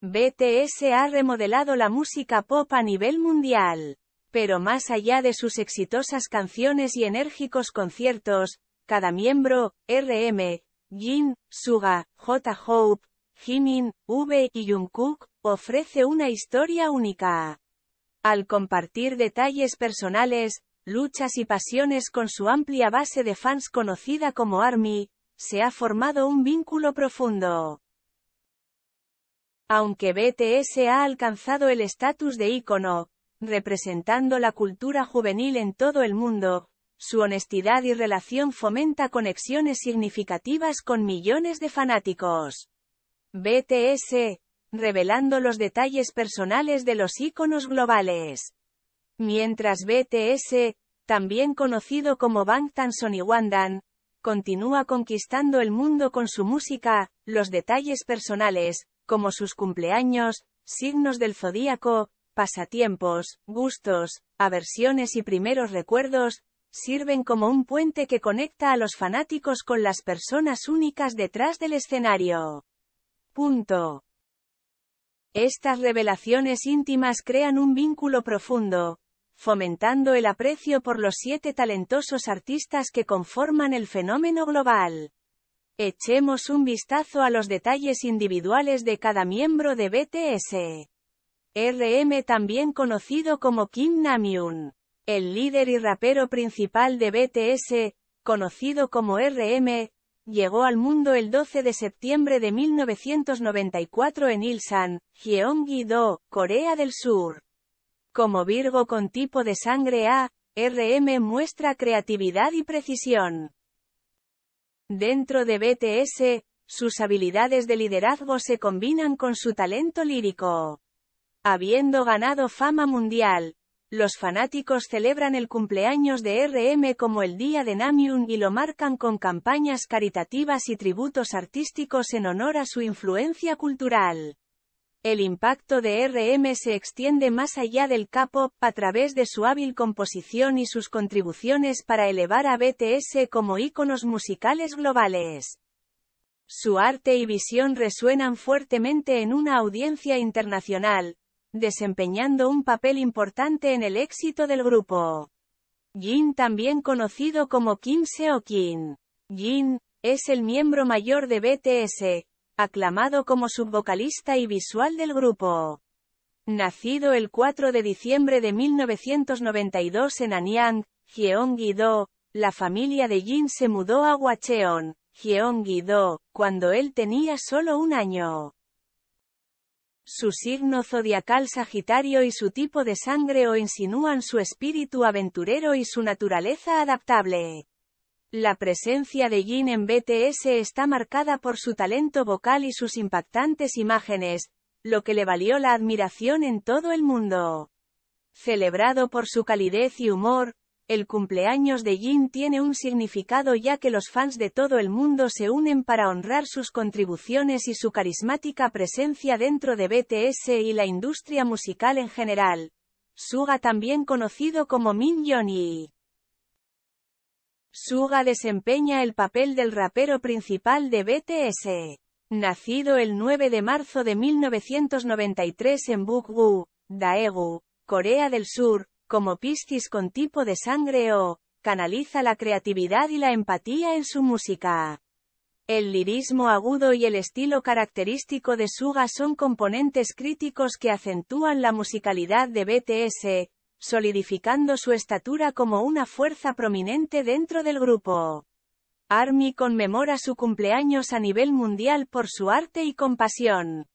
BTS ha remodelado la música pop a nivel mundial. Pero más allá de sus exitosas canciones y enérgicos conciertos, cada miembro, RM, Jin, Suga, J. Hope, Jimin, V y Jungkook, ofrece una historia única. Al compartir detalles personales, luchas y pasiones con su amplia base de fans conocida como ARMY, se ha formado un vínculo profundo. Aunque BTS ha alcanzado el estatus de ícono, representando la cultura juvenil en todo el mundo, su honestidad y relación fomenta conexiones significativas con millones de fanáticos. BTS, revelando los detalles personales de los íconos globales. Mientras BTS, también conocido como Bangtan Wandan, continúa conquistando el mundo con su música, los detalles personales, como sus cumpleaños, signos del zodíaco, pasatiempos, gustos, aversiones y primeros recuerdos, sirven como un puente que conecta a los fanáticos con las personas únicas detrás del escenario. Estas revelaciones íntimas crean un vínculo profundo, fomentando el aprecio por los siete talentosos artistas que conforman el fenómeno global. Echemos un vistazo a los detalles individuales de cada miembro de BTS. RM también conocido como Kim Namjoon. El líder y rapero principal de BTS, conocido como RM, llegó al mundo el 12 de septiembre de 1994 en Ilsan, Gyeonggi-do, Corea del Sur. Como Virgo con tipo de sangre A, RM muestra creatividad y precisión. Dentro de BTS, sus habilidades de liderazgo se combinan con su talento lírico. Habiendo ganado fama mundial, los fanáticos celebran el cumpleaños de RM como el Día de Namjoon y lo marcan con campañas caritativas y tributos artísticos en honor a su influencia cultural. El impacto de RM se extiende más allá del capo a través de su hábil composición y sus contribuciones para elevar a BTS como íconos musicales globales. Su arte y visión resuenan fuertemente en una audiencia internacional, desempeñando un papel importante en el éxito del grupo. Jin también conocido como Kim seo Jin, es el miembro mayor de BTS, aclamado como subvocalista y visual del grupo. Nacido el 4 de diciembre de 1992 en Anyang, Gyeonggi-do, la familia de Jin se mudó a Gwacheon, Gyeonggi-do, cuando él tenía solo un año. Su signo zodiacal Sagitario y su tipo de sangre o insinúan su espíritu aventurero y su naturaleza adaptable. La presencia de Jin en BTS está marcada por su talento vocal y sus impactantes imágenes, lo que le valió la admiración en todo el mundo. Celebrado por su calidez y humor, el cumpleaños de Jin tiene un significado ya que los fans de todo el mundo se unen para honrar sus contribuciones y su carismática presencia dentro de BTS y la industria musical en general. Suga también conocido como Min Suga desempeña el papel del rapero principal de BTS. Nacido el 9 de marzo de 1993 en Bukgu, Daegu, Corea del Sur, como Piscis con tipo de sangre O, canaliza la creatividad y la empatía en su música. El lirismo agudo y el estilo característico de Suga son componentes críticos que acentúan la musicalidad de BTS, solidificando su estatura como una fuerza prominente dentro del grupo. Army conmemora su cumpleaños a nivel mundial por su arte y compasión.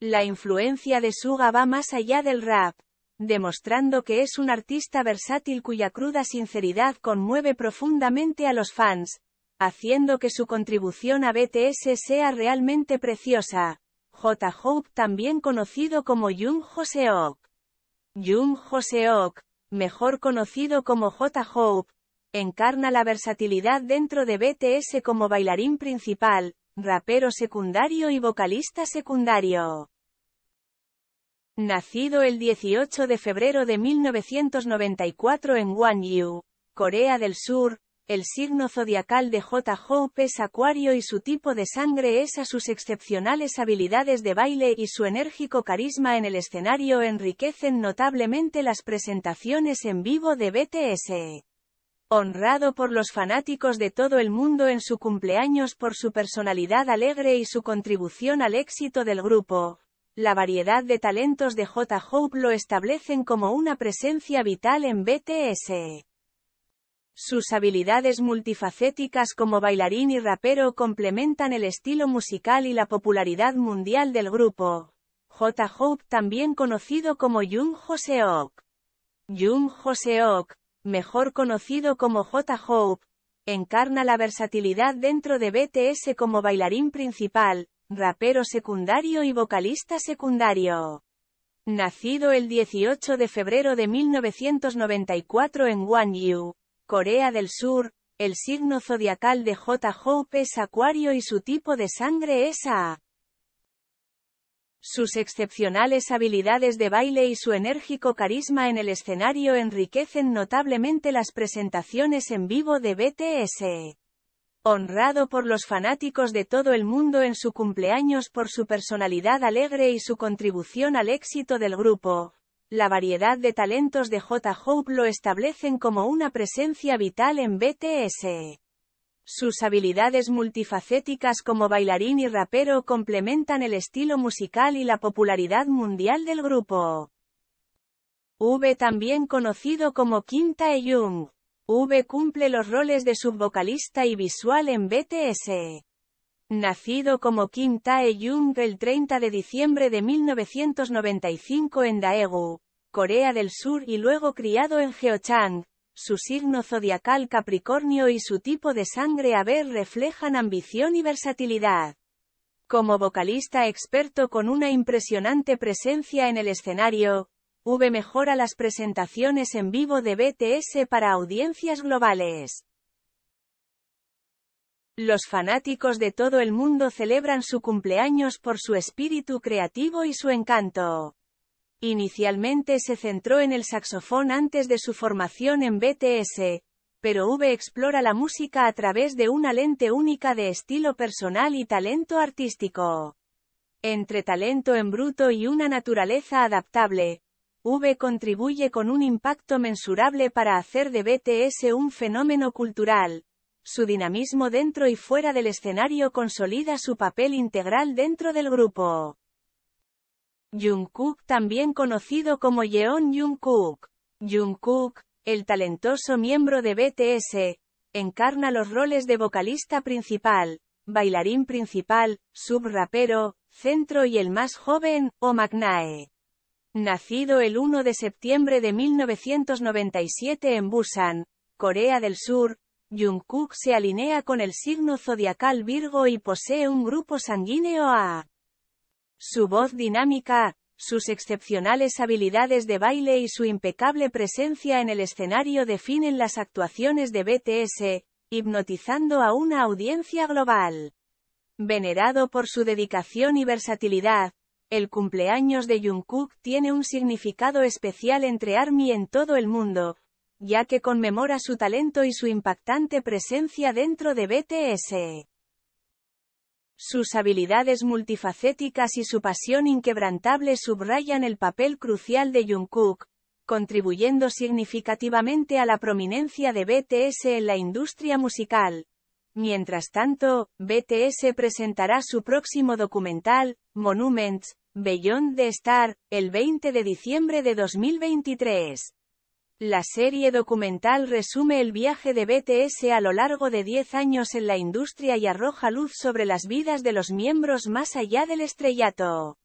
La influencia de Suga va más allá del rap, demostrando que es un artista versátil cuya cruda sinceridad conmueve profundamente a los fans, haciendo que su contribución a BTS sea realmente preciosa. J. Hope también conocido como Jung Joseok. Jung Joseok, mejor conocido como J. Hope, encarna la versatilidad dentro de BTS como bailarín principal, rapero secundario y vocalista secundario. Nacido el 18 de febrero de 1994 en Wanyu, Corea del Sur, el signo zodiacal de J. Hope es Acuario y su tipo de sangre es a sus excepcionales habilidades de baile y su enérgico carisma en el escenario enriquecen notablemente las presentaciones en vivo de BTS. Honrado por los fanáticos de todo el mundo en su cumpleaños por su personalidad alegre y su contribución al éxito del grupo, la variedad de talentos de J. Hope lo establecen como una presencia vital en BTS. Sus habilidades multifacéticas como bailarín y rapero complementan el estilo musical y la popularidad mundial del grupo. J. Hope también conocido como Jung Hoseok. Jung Hoseok, mejor conocido como J. Hope, encarna la versatilidad dentro de BTS como bailarín principal, rapero secundario y vocalista secundario. Nacido el 18 de febrero de 1994 en Wanyu, Corea del Sur, el signo zodiacal de J. Hope es Acuario y su tipo de sangre es A. Sus excepcionales habilidades de baile y su enérgico carisma en el escenario enriquecen notablemente las presentaciones en vivo de BTS. Honrado por los fanáticos de todo el mundo en su cumpleaños por su personalidad alegre y su contribución al éxito del grupo, la variedad de talentos de J. Hope lo establecen como una presencia vital en BTS. Sus habilidades multifacéticas como bailarín y rapero complementan el estilo musical y la popularidad mundial del grupo. V también conocido como Kim E. jung V cumple los roles de subvocalista y visual en BTS. Nacido como Kim Tae-jung el 30 de diciembre de 1995 en Daegu, Corea del Sur y luego criado en Geochang, su signo zodiacal Capricornio y su tipo de sangre ver reflejan ambición y versatilidad. Como vocalista experto con una impresionante presencia en el escenario, V mejora las presentaciones en vivo de BTS para audiencias globales. Los fanáticos de todo el mundo celebran su cumpleaños por su espíritu creativo y su encanto. Inicialmente se centró en el saxofón antes de su formación en BTS, pero V explora la música a través de una lente única de estilo personal y talento artístico. Entre talento en bruto y una naturaleza adaptable, V contribuye con un impacto mensurable para hacer de BTS un fenómeno cultural, su dinamismo dentro y fuera del escenario consolida su papel integral dentro del grupo. Jungkook, también conocido como Yeon Jungkook. Jungkook, el talentoso miembro de BTS, encarna los roles de vocalista principal, bailarín principal, subrapero, centro y el más joven, o Magnae. Nacido el 1 de septiembre de 1997 en Busan, Corea del Sur, Jungkook se alinea con el signo zodiacal Virgo y posee un grupo sanguíneo A. Su voz dinámica, sus excepcionales habilidades de baile y su impecable presencia en el escenario definen las actuaciones de BTS, hipnotizando a una audiencia global. Venerado por su dedicación y versatilidad, el cumpleaños de Jungkook tiene un significado especial entre ARMY en todo el mundo, ya que conmemora su talento y su impactante presencia dentro de BTS. E. Sus habilidades multifacéticas y su pasión inquebrantable subrayan el papel crucial de Jungkook, contribuyendo significativamente a la prominencia de BTS e en la industria musical. Mientras tanto, BTS e presentará su próximo documental, Monuments, Beyond the Star, el 20 de diciembre de 2023. La serie documental resume el viaje de BTS a lo largo de 10 años en la industria y arroja luz sobre las vidas de los miembros más allá del estrellato.